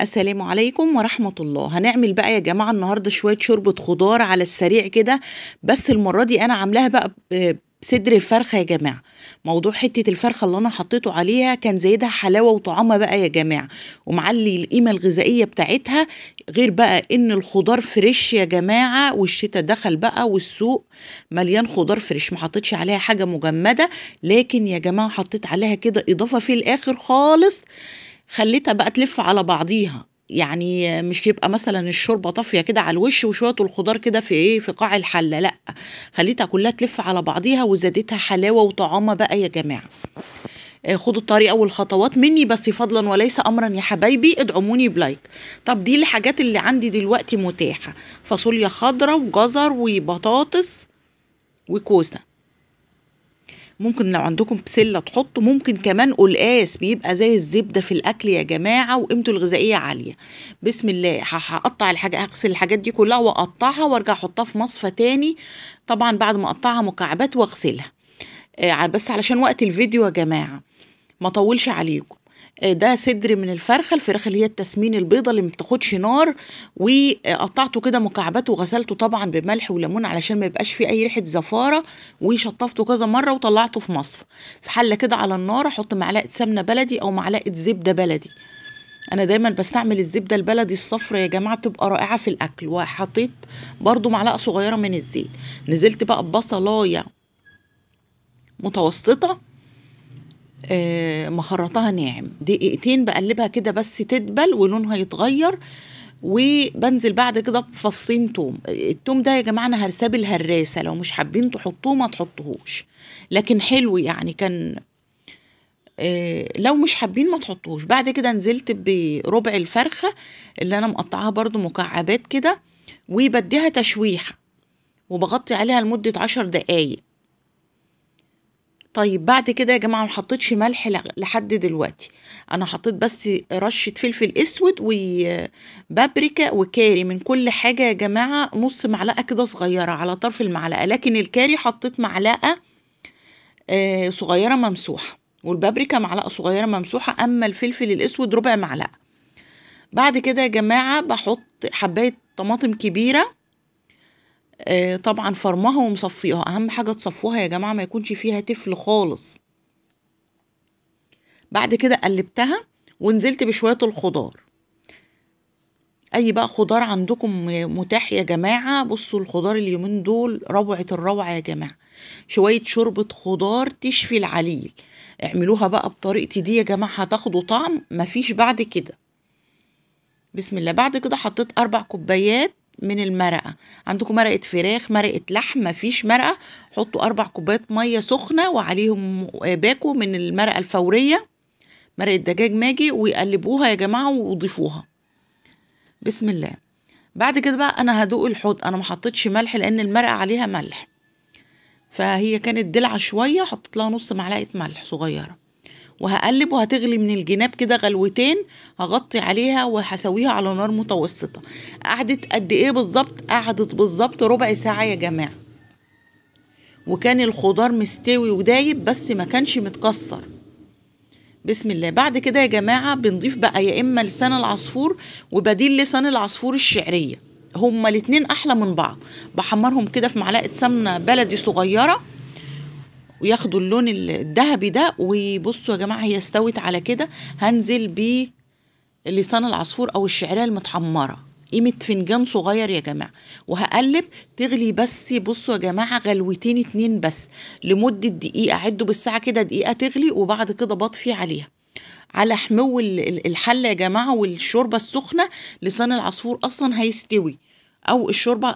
السلام عليكم ورحمة الله هنعمل بقى يا جماعة النهاردة شوية شوربة خضار على السريع كده بس المرة دي أنا عاملاها بقى بصدر الفرخة يا جماعة موضوع حتة الفرخة اللي أنا حطيته عليها كان زايدها حلاوة وطعامة بقى يا جماعة ومعلي القيمة الغذائية بتاعتها غير بقى إن الخضار فريش يا جماعة والشتاء دخل بقى والسوق مليان خضار فريش ما حطيتش عليها حاجة مجمدة لكن يا جماعة حطيت عليها كده إضافة في الآخر خالص خليتها بقى تلف على بعضيها يعني مش يبقى مثلا الشوربه طافيه كده على الوش وشويه الخضار كده في ايه في قاع الحله لا خليتها كلها تلف على بعضيها وزادتها حلاوه وطعامه بقى يا جماعه آه، خدوا الطريقه والخطوات مني بس فضلا وليس امرا يا حبايبي ادعموني بلايك طب دي الحاجات اللي عندي دلوقتي متاحه فاصوليا خضراء وجزر وبطاطس وكوسه ممكن لو عندكم بسله تحطوا ممكن كمان قلقاس بيبقى زي الزبده في الاكل يا جماعه وقيمته الغذائيه عاليه بسم الله هقطع الحاجه هغسل الحاجات دي كلها واقطعها وارجع احطها في مصفى تاني طبعا بعد ما اقطعها مكعبات واغسلها آه، بس علشان وقت الفيديو يا جماعه ما طولش عليكم آه، ده صدر من الفرخه الفراخ اللي هي التسمين البيضه اللي ما بتاخدش نار وقطعته كده مكعبات وغسلته طبعا بملح وليمون علشان ما يبقاش فيه اي ريحه زفاره وشطفته كذا مره وطلعته في مصفى في حله كده على النار احط معلقه سمنه بلدي او معلقه زبده بلدي انا دايما بستعمل الزبده البلدي الصفرا يا جماعه بتبقى رائعه في الاكل وحطيت برضو معلقه صغيره من الزيت نزلت بقى ببصلايه متوسطه آه، مخرطاها ناعم دقيقتين بقلبها كده بس تدبل ولونها يتغير وبنزل بعد كده بفصين توم التوم ده يا جماعه انا هرساه بالهراسه لو مش حابين تحطوه ما تحطوهوش لكن حلو يعني كان آه، لو مش حابين ما تحطوهوش بعد كده نزلت بربع الفرخه اللي انا مقطعاها برضو مكعبات كده وبديها تشويحه وبغطي عليها لمده عشر دقايق طيب بعد كده يا جماعه ما حطيتش ملح لحد دلوقتي انا حطيت بس رشه فلفل اسود وبابريكا وكاري من كل حاجه يا جماعه نص معلقه كده صغيره على طرف المعلقه لكن الكاري حطيت معلقه آه، صغيره ممسوحه والبابريكا معلقه صغيره ممسوحه اما الفلفل الاسود ربع معلقه بعد كده يا جماعه بحط حبايه طماطم كبيره آه، طبعا فرمها ومصفيها اهم حاجه تصفوها يا جماعه ما يكونش فيها تفل خالص بعد كده قلبتها ونزلت بشويه الخضار اي بقى خضار عندكم متاح يا جماعه بصوا الخضار اليومين دول روعه الروعه يا جماعه شويه شوربه خضار تشفي العليل اعملوها بقى بطريقتي دي يا جماعه هتاخدوا طعم مفيش بعد كده بسم الله بعد كده حطيت اربع كوبايات من المرقه عندكم مرقه فراخ مرقه لحم مفيش مرقه حطوا اربع كوبايات ميه سخنه وعليهم باكو من المرقه الفوريه مرقه دجاج ماجي ويقلبوها يا جماعه وضيفوها بسم الله بعد كده بقى انا هدوق الحوض انا ما حطيتش ملح لان المرقه عليها ملح فهي كانت دلعه شويه حطيت لها نص معلقه ملح صغيره وهقلب وهتغلي من الجناب كده غلوتين هغطي عليها وهسويها على نار متوسطة قعدت قد ايه بالظبط قعدت بالظبط ربع ساعة يا جماعة وكان الخضار مستوي ودايب بس ما كانش متكسر بسم الله بعد كده يا جماعة بنضيف بقى يا إما لسان العصفور وبديل لسان العصفور الشعرية هما الاتنين أحلى من بعض بحمرهم كده في معلقة سمنة بلدي صغيرة وياخدوا اللون الذهبي ده وبصوا يا جماعه هي استوت على كده هنزل ب لسان العصفور او الشعريه المتحمره قيمة فنجان صغير يا جماعة وهقلب تغلي بس بصوا يا جماعة غلوتين اتنين بس لمدة دقيقة عدوا بالساعة كده دقيقة تغلي وبعد كده بطفي عليها على حمو الحلة يا جماعة والشوربة السخنة لسان العصفور أصلا هيستوي أو الشوربة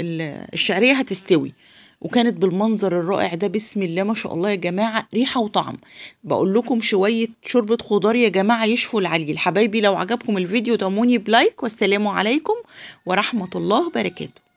الشعرية هتستوي وكانت بالمنظر الرائع ده بسم الله ما شاء الله يا جماعه ريحه وطعم بقول لكم شويه شوربه خضار يا جماعه يشفوا العليل حبايبي لو عجبكم الفيديو دموني بلايك والسلام عليكم ورحمه الله وبركاته